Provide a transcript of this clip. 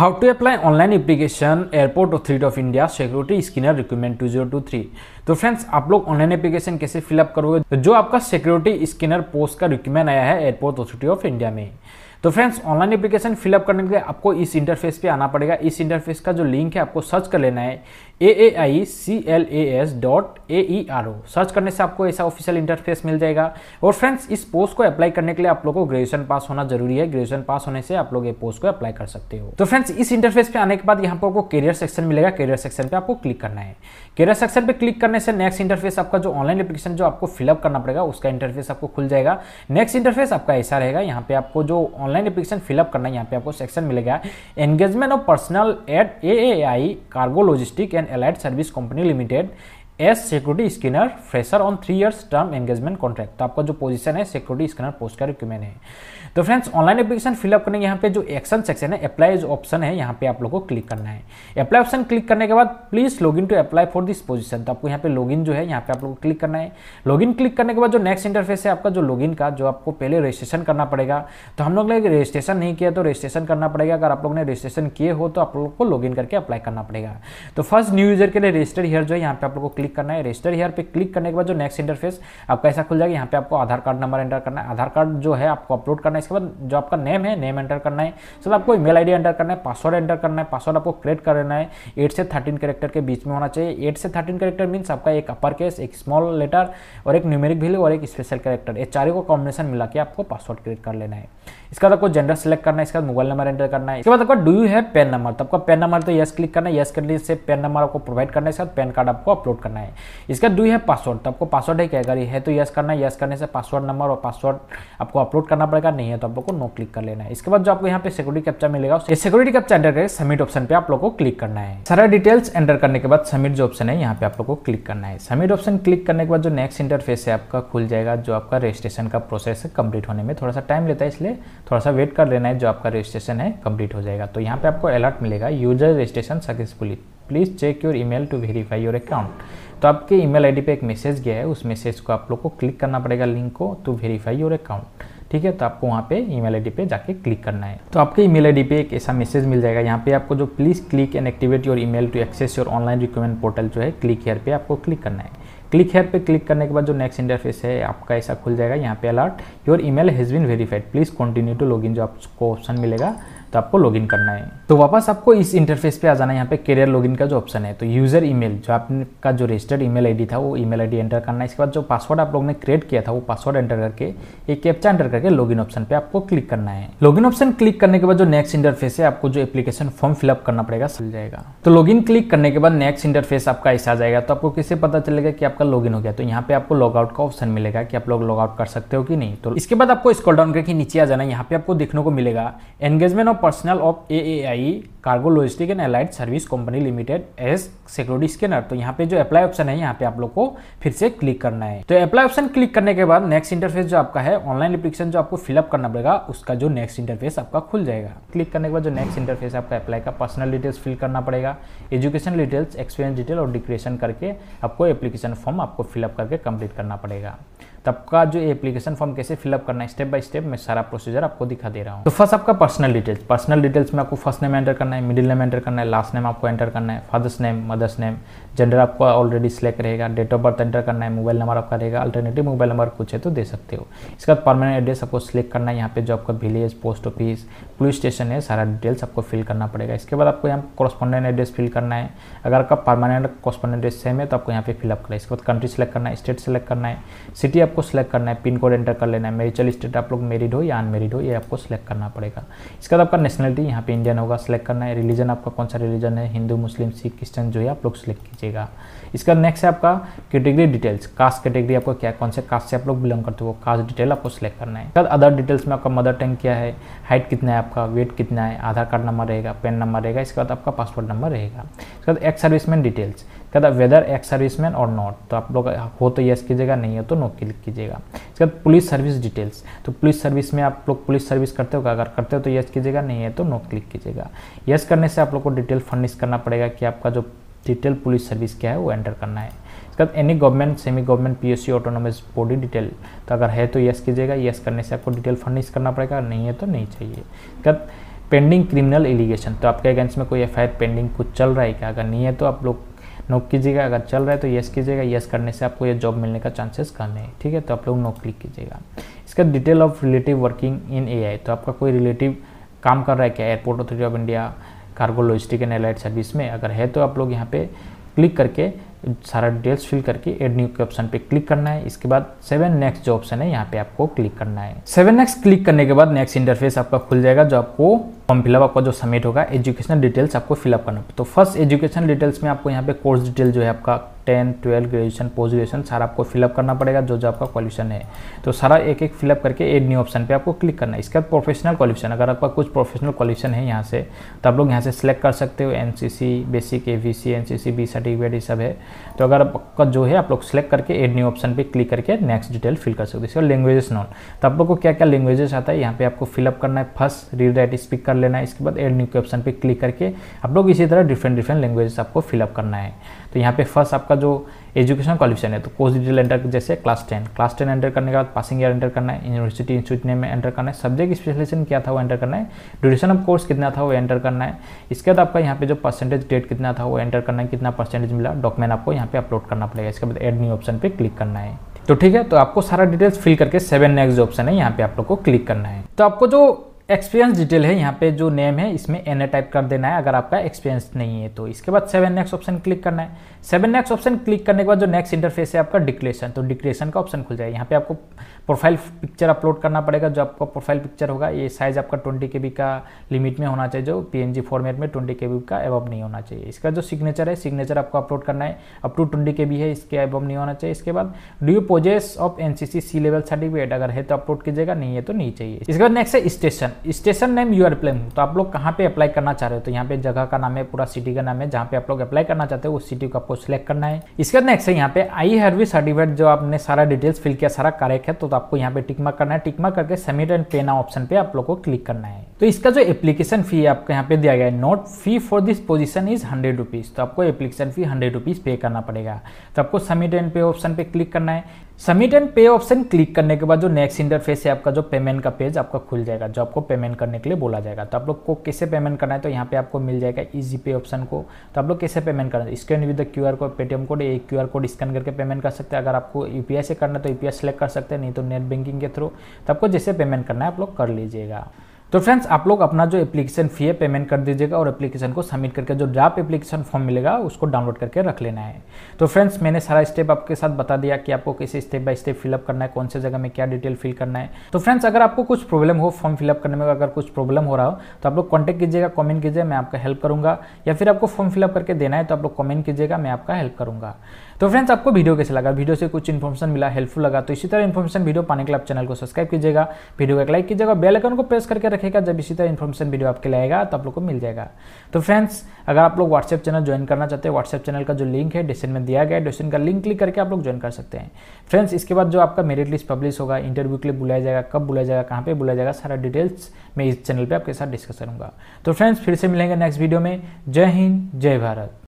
how to apply online application airport authority of India security screener recruitment two zero two three तो friends आप लोग online application कैसे fill up करोगे तो जो आपका सिक्योरिटी स्कैनर पोस्ट का रिक्यूमेंट आया है एयरपोर्ट अथॉरिटी ऑफ इंडिया में तो फ्रेंड्स ऑनलाइन एप्लीकेशन फिलअप करने के लिए आपको इस इंटरफेस पे आना पड़ेगा इस इंटरफेस का जो लिंक है आपको सर्च कर लेना है A A I C L A S dot A E R O search करने से आपको ऐसा ऑफिशियल इंटरफेस मिल जाएगा और फ्रेंड्स इस पोस्ट को अप्लाई करने के लिए आप लोग को ग्रेजुएशन पास होना जरूरी है ग्रेजुएशन पास होने से आप लोग ये पोस्ट को अप्लाई कर सकते हो तो फ्रेंड्स इस इंटरफेस पे आने के बाद यहाँ पर आपको करियर सेक्शन मिलेगा करियर सेक्शन पे आपको क्लिक करना है करियर सेक्शन पे क्लिक करने से नेक्स्ट इंटरफेस आपका जो ऑनलाइन एप्लीकेशन जो आपको फिलअप करना पड़ेगा उसका इंटरफेस आपको खुल जाएगा नेक्स्ट इंटरफेस आपका ऐसा रहेगा यहाँ पे आपको जो ऑनलाइन एप्लीकेशन फिलअप करना यहाँ पे आपको सेक्शन मिलेगा engagement of personnel at A A I cargo logistic and allied service company limited as security screener fresher on three years term engagement contract तो आपका जो पोजीशन है सिक्योरिटी स्किनर पोस्ट का रिक्यूमेंट है तो फ्रेंड्स ऑनलाइन एप्लीकेशन फिलअप करने यहाँ पे जो एक्शन सेक्शन है अप्लाई जो ऑप्शन है यहाँ पे आप लोगों को क्लिक करना है अप्लाई ऑप्शन क्लिक करने के बाद please log in to apply for this position तो आपको यहाँ पे लॉग इन जो है यहाँ पे आप लोग को क्लिक करना है लॉग इन क्लिक करने के बाद जो नेक्स्ट इंटरफेस है आपका जो लॉग इन का जो आपको पहले रजिस्ट्रेशन करना पड़ेगा तो हम लोग ने रजिस्ट्रेशन नहीं किया तो रजिस्ट्रेशन करना पड़ेगा अगर आप लोग ने रजिस्ट्रेशन किए हो तो आप लोग को लॉग इन करके अप्लाई करना पड़ेगा तो फर्स्ट न्यू यूजर के लिए रजिस्टर्ड हियर जो है यहाँ पे आप लोग को क्लिक क्लिक करना है रजिस्टर हेयर पे क्लिक करने के बाद जो नेक्स्ट इंटरफेस आपका ऐसा खुल जाएगा यहाँ पे आपको आधार कार्ड नंबर एंटर करना है आधार कार्ड जो है आपको अपलोड करना है इसके बाद जो आपका नेम है नेम एंटर करना है सर आपको ईमेल आईडी एंटर करना है पासवर्ड एंटर करना है पासवर्ड आपको क्रिएट करना है एट से थर्टीन करेक्टर के बीच में होना चाहिए एट से थर्टीन करेक्टर मीन्स आपका एक अपर केस एक स्मॉल लेटर और एक न्यूमेरिक वैल्यू और एक स्पेशल करेक्टर ये चारों को कॉम्बिनेशन मिला के आपको पासवर्ड क्रिएट कर लेना है इसके बाद आपको जेंडर सेलेक्ट करना है इसके बाद मोबाइल नंबर एंटर करना है इसके बाद आपका do you have PAN number तो आपका पेन नंबर तो यस क्लिक करना है यस करने से पेन नंबर आपको प्रोवाइड करना है इसके बाद पेन कार्ड आपको अपलोड करना है करना है इसका दू है पासवर्ड तो आपको पासवर्ड है क्या अगर है तो यस करना है यस करने से पासवर्ड नंबर और पासवर्ड आपको अपलोड करना पड़ेगा नहीं है तो आप लोग को नो क्लिक कर लेना है इसके बाद जो आपको यहाँ पे सिक्योरिटी कैप्चा मिलेगा सिक्योरिटी कैप्चा एंटर करके सबमिट ऑप्शन पे आप लोग को क्लिक करना है सारा डिटेल्स एंटर करने के बाद सबमिट जो ऑप्शन है यहाँ पे आप लोग को क्लिक करना है सबमिट ऑप्शन क्लिक करने के बाद जो नेक्स्ट इंटरफेस है आपका खुल जाएगा जो आपका रजिस्ट्रेशन का प्रोसेस है कंप्लीट होने में थोड़ा सा टाइम लेता है इसलिए थोड़ा सा वेट कर लेना है जो आपका रजिस्ट्रेशन है कंप्लीट हो जाएगा तो यहाँ पे आपको अलर्ट मिलेगा user registration successfully please check your email to verify your account तो आपके ईमेल आईडी पे एक मैसेज गया है उस मैसेज को आप लोग को क्लिक करना पड़ेगा लिंक को टू वेरीफाई योर अकाउंट ठीक है तो आपको वहाँ पे ईमेल आईडी पे जाके क्लिक करना है तो आपके ईमेल आईडी पे एक ऐसा मैसेज मिल जाएगा यहाँ पे आपको जो please click and activate your email to access your online requirement portal जो है क्लिक हेयर पे आपको क्लिक करना है क्लिक हेयर पे क्लिक करने के बाद जो नेक्स्ट इंटरफेस है आपका ऐसा खुल जाएगा यहाँ पे alert your email has been verified please continue to in जो आपको ऑप्शन मिलेगा तो आपको लॉगिन करना है तो वापस आपको इस इंटरफेस पे आ जाना है यहाँ पे कैरियर लॉगिन का जो ऑप्शन है तो यूजर ईमेल जो आपका जो रजिस्टर्ड ईमेल आईडी था वो ईमेल आईडी एंटर करना है इसके बाद जो पासवर्ड आप लोग ने क्रिएट किया था वो पासवर्ड एंटर करके एक कैप्चा एंटर करके लॉगिन ऑप्शन पे आपको क्लिक करना है लॉगिन ऑप्शन क्लिक करने के बाद जो नेक्स्ट इंटरफेस है आपको जो एप्लीकेशन फॉर्म फिलअप करना पड़ेगा चल जाएगा तो लॉगिन क्लिक करने के बाद नेक्स्ट इंटरफेस आपका ऐसा आ जाएगा तो आपको किससे पता चलेगा कि आपका लॉगिन हो गया तो यहाँ पे आपको लॉग आउट का ऑप्शन मिलेगा कि आप लोग लॉग आउट कर सकते हो कि नहीं तो इसके बाद आपको स्कॉल डाउन करके नीचे आ जाना है यहाँ पे आपको देखने को मिलेगा engagement of personnel of A A I cargo logistic and allied service company limited as security scanner तो यहाँ पे जो अप्लाई ऑप्शन है यहाँ पे आप लोग को फिर से क्लिक करना है तो अप्लाई ऑप्शन क्लिक करने के बाद नेक्स्ट इंटरफेस जो आपका है ऑनलाइन एप्लीकेशन जो आपको फिलअप करना पड़ेगा उसका जो नेक्स्ट इंटरफेस आपका खुल जाएगा क्लिक करने के बाद जो नेक्स्ट इंटरफेस आपका अप्लाई का पर्सनल डिटेल्स फिल करना पड़ेगा एजुकेशन डिटेल्स एक्सपीरियंस डिटेल और डिक्रेशन करके आपको एप्लीकेशन फॉर्म आपको फिलअप करके कंप्लीट करना पड़ेगा तब का जो एप्लीकेशन फॉर्म कैसे फिलअप करना है स्टेप बाय स्टेप मैं सारा प्रोसीजर आपको दिखा दे रहा हूँ तो फर्स्ट आपका पर्सनल डिटेल्स पर्सनल डिटेल्स में आपको फर्स्ट नेम एंटर करना है मिडिल नेम एंटर करना है लास्ट नेम आपको एंटर करना है father's name mother's name gender आपको ऑलरेडी सिलेक्ट रहेगा डेट ऑफ बर्थ एंटर करना है मोबाइल नंबर आपका रहेगा अल्टरनेटिव मोबाइल नंबर कुछ है तो दे सकते हो इसके बाद परमानेंट एड्रेस आपको सिलेक्ट करना है यहाँ पे जो आपका village post office police station है सारा डिटेल्स आपको फिल करना पड़ेगा इसके बाद आपको यहाँ कॉरस्पॉन्डेंट एड्रेस फिल करना है अगर आपका परमानेंट कॉरस्पॉन्डेंट एड्रेस सेम है तो आपको यहाँ पे फिलअप करना है इसके बाद कंट्री सेलेक्ट करना है स्टेट सेलेक्ट करना है सिटी आपको सेलेक्ट करना है पिन कोड एंटर कर लेना है मेरिचल स्टेट आप लोग मेरिड हो या अनमेरिड हो ये आपको सेलेक्ट करना पड़ेगा इसके बाद आपका नेशनलिटी यहाँ पे इंडियन होगा सेलेक्ट करना है रिलीजन आपका कौन सा रिलीजन है हिंदू मुस्लिम सिख क्रिश्चन जो है आप लोग सेलेक्ट कीजिएगा इसका नेक्स्ट है आपका कैटेगरी डिटेल्स कास्ट कैटेगरी आपको क्या कौन से कास्ट से आप लोग बिलोंग करते हो कास्ट डिटेल आपको सेलेक्ट करना है अदर डिटेल्स में आपका मदर टंग क्या है हाइट कितना है आपका वेट कितना है आधार कार्ड नंबर रहेगा पेन नंबर रहेगा इसके बाद आपका पासपोर्ट नंबर रहेगा इसके बाद एक्स सर्विसमैन डिटेल्स क्या whether ex serviceman or not तो आप लोग हो तो यस कीजिएगा नहीं हो तो नो क्लिक कीजिएगा इसके बाद पुलिस सर्विस डिटेल्स तो पुलिस सर्विस में आप लोग पुलिस सर्विस करते हो अगर करते हो तो यस कीजिएगा नहीं है तो नो क्लिक कीजिएगा यस करने से आप लोग को डिटेल फर्निश करना पड़ेगा कि आपका जो डिटेल पुलिस सर्विस क्या है वो एंटर करना है इसके बाद any government semi government P autonomous body detail तो अगर है तो यस कीजिएगा येस करने से आपको डिटेल फर्निश करना पड़ेगा नहीं है तो नहीं चाहिए इसके बाद पेंडिंग क्रिमिनल एलिगेशन तो आपके अगेंस्ट में कोई एफ पेंडिंग कुछ चल रहा है क्या अगर नहीं है तो आप लोग नोक कीजिएगा अगर चल रहा है तो यस कीजिएगा येस करने से आपको ये जॉब मिलने का चांसेस कम है ठीक है तो आप लोग नो क्लिक कीजिएगा इसका detail of relative working in a तो आपका कोई रिलेटिव काम कर रहा है क्या airport authority of India cargo logistic and allied service में अगर है तो आप लोग यहाँ पे क्लिक करके सारा डिटेल्स फिल करके एड न्यू के ऑप्शन पे क्लिक करना है इसके बाद सेवन नेक्स्ट जो ऑप्शन है यहाँ पे आपको क्लिक करना है सेवन नेक्स्ट क्लिक करने के बाद नेक्स्ट इंटरफेस आपका खुल जाएगा जो आपको फॉर्म फिलअप आपका जो सबमिट होगा एजुकेशनल डिटेल्स आपको फिलअप करना तो फर्स्ट एजुकेशन डिटेल्स में आपको यहाँ पे कोर्स डिटेल जो है आपका ten twelfth graduation post graduation सारा आपको फिलअप करना पड़ेगा जो जो आपका क्वालिफिकेशन है तो सारा एक एक फिलअप करके एड न्यू ऑप्शन पे आपको क्लिक करना है इसके बाद प्रोफेशनल क्वालिफिकेशन अगर आपका कुछ प्रोफेशनल क्वालिफिकेशन है यहाँ से तो आप लोग यहाँ से सिलेक्ट कर सकते हो N basic A B C N B certificate ये सब है तो अगर आपका जो है आप लोग सिलेक्ट करके एड न्यू ऑप्शन पर क्लिक करके नेक्स्ट डिटेल फिल कर सकते हो इसके लैंग्वेजेस नॉन तो आप लोग को क्या क्या लैंग्वेजेस आता है यहाँ पे आपको फिलअप करना है फर्स्ट रीड राइट स्पीक कर लेना है इसके बाद एड न्यू के ऑप्शन पे क्लिक करके आप लोग इसी तरह डिफरेंट डिफरेंट लैंग्वेज आपको फिलअप करना है तो यहाँ पे फर्स्ट आपका जो एजुकेशन क्वालिफिकेशन है तो कोर्स डिटेल एंटर जैसे class ten class ten enter करने के बाद पासिंग ईयर एंटर करना है यूनिवर्सिटी इंस्टीट्यूट नेम में एंटर करना है सब्जेक्ट स्पेशलाइजेशन क्या था वो एंटर करना है ड्यूरेशन ऑफ कोर्स कितना था वो एंटर करना है इसके बाद आपका यहाँ पे जो परसेंटेज डेट कितना था वो एंटर करना है कितना परसेंटेज मिला डॉक्यूमेंट आपको यहाँ पे अपलोड करना पड़ेगा इसके बाद एड न्यू ऑप्शन पर क्लिक करना है तो ठीक है तो आपको सारा डिटेल्स फिल करके सेवन नेक्स्ट जो ऑप्शन है यहाँ पे आप लोग को क्लिक करना है तो आपको जो एक्सपीरियंस डिटेल है यहाँ पे जो नेम है इसमें एन ए टाइप कर देना है अगर आपका एक्सपीरियंस नहीं है तो इसके बाद सेवन नेक्स्ट ऑप्शन क्लिक करना है सेवन नेक्स्ट ऑप्शन क्लिक करने के बाद जो नेक्स्ट इंटरफेस है आपका डिक्लेशन तो डिक्लेशन का ऑप्शन खुल जाएगा यहाँ पे आपको प्रोफाइल पिक्चर अपलोड करना पड़ेगा जो आपका प्रोफाइल पिक्चर होगा ये साइज आपका ट्वेंटी के का लिमिट में होना चाहिए जो पी फॉर्मेट में ट्वेंटी के का एबव नहीं होना चाहिए इसका जो सिग्नेचर है सिग्नेचर आपको अपलोड करना है अप टू ट्वेंटी के है इसके एबव नहीं होना चाहिए इसके बाद do you possess of N C level certificate अगर है तो अपलोड कीजिएगा नहीं है तो नहीं चाहिए इसके बाद नेक्स्ट है station station name you are applying तो आप लोग कहाँ पे अप्लाई करना चाह रहे हो तो यहाँ पे जगह का नाम है पूरा सिटी का नाम है जहाँ पे आप लोग अप्लाई करना चाहते हो उस सिटी को आपको सिलेक्ट करना है इसके बाद नेक्स्ट है यहाँ पे आई हरवी सर्टिफिकेट जो आपने सारा डिटेल्स फिल किया सारा करेक्ट है तो, तो आपको यहाँ पे टिकमा करना है टिकमा करके सबमिट एंड पे ना ऑप्शन पे आप लोग को क्लिक करना है तो इसका जो एप्लीकेशन फ़ी आपको यहाँ पे दिया गया है note fee for this position is hundred rupees तो आपको एप्लीकेशन फ़ी हंड्रेड रुपीज़ पे करना पड़ेगा तो आपको सबमिट एंड पे ऑप्शन पे क्लिक करना है submit and pay option click करने के बाद जो नेक्स्ट इंटरफेस है आपका जो पेमेंट का पेज आपका खुल जाएगा जो आपको पेमेंट करने के लिए बोला जाएगा तो आप लोग को कैसे पेमेंट करना है तो यहाँ पे आपको मिल जाएगा ईजी पे ऑप्शन को तो आप लोग कैसे पेमेंट करना है scan with the Q R code Paytm code एक क्यू आर कोड स्कैन करके पेमेंट कर सकते हैं अगर आपको यू से करना है तो यू सेलेक्ट कर सकते हैं नहीं तो नेट बैंकिंग के थ्रू तो आपको जैसे पेमेंट करना है आप लोग कर लीजिएगा तो फ्रेंड्स आप लोग अपना जो एप्लीकेशन फी है पेमेंट कर दीजिएगा और एप्लीकेशन को सबमिट करके जो ड्राफ्ट एप्लीकेशन फॉर्म मिलेगा उसको डाउनलोड करके रख लेना है तो फ्रेंड्स मैंने सारा स्टेप आपके साथ बता दिया कि आपको कैसे स्टेप बाय स्टेप फिलअप करना है कौन से जगह में क्या डिटेल फिल करना है तो फ्रेंड्स अगर आपको कुछ प्रॉब्लम हो फॉर्म फिलअप करने में अगर कुछ प्रॉब्लम हो रहा हो तो आप लोग कॉन्टैक्ट कीजिएगा कॉमेंट कीजिए मैं आपका हेल्प करूँगा या फिर आपको फॉर्म फिलअप करके देना है तो आप लोग कॉमेंट कीजिएगा मैं आपका हेल्प करूंगा तो फ्रेंड्स आपको वीडियो कैसे लगा वीडियो से कुछ इन्फॉर्मेशन मिला हेल्पफुल लगा तो इसी तरह इन्फॉर्मेशन वीडियो पाने के लिए आप चैनल को सब्सक्राइब कीजिएगा वीडियो एक लाइक कीजिएगा बेल आइकन को प्रेस करके रखेगा जब इसी तरह इन्फॉर्मेशन वीडियो आपके लाएगा तो आप लोग को मिल जाएगा तो फ्रेंड्स अगर आप लोग व्हाट्सएप चैनल ज्वाइन करना चाहते हैं व्हाट्सएप चैनल का जो लिंक है डिस्क्रिप्शन में दिया गया है डिस्क्रिप्शन का लिंक क्लिक करके आप लोग ज्वाइन कर सकते हैं फ्रेंड्स इसके बाद जो आपका मेरिट लिस्ट पब्लिश होगा इंटरव्यू के लिए बुलाया जाएगा कब बुलाया जाएगा कहाँ पर बुलाया जाएगा सारा डिटेल्स मैं इस चैनल पर आपके साथ डिस्कस करूँगा तो फ्रेंड्स फिर से मिलेंगे नेक्स्ट वीडियो में जय हिंद जय भारत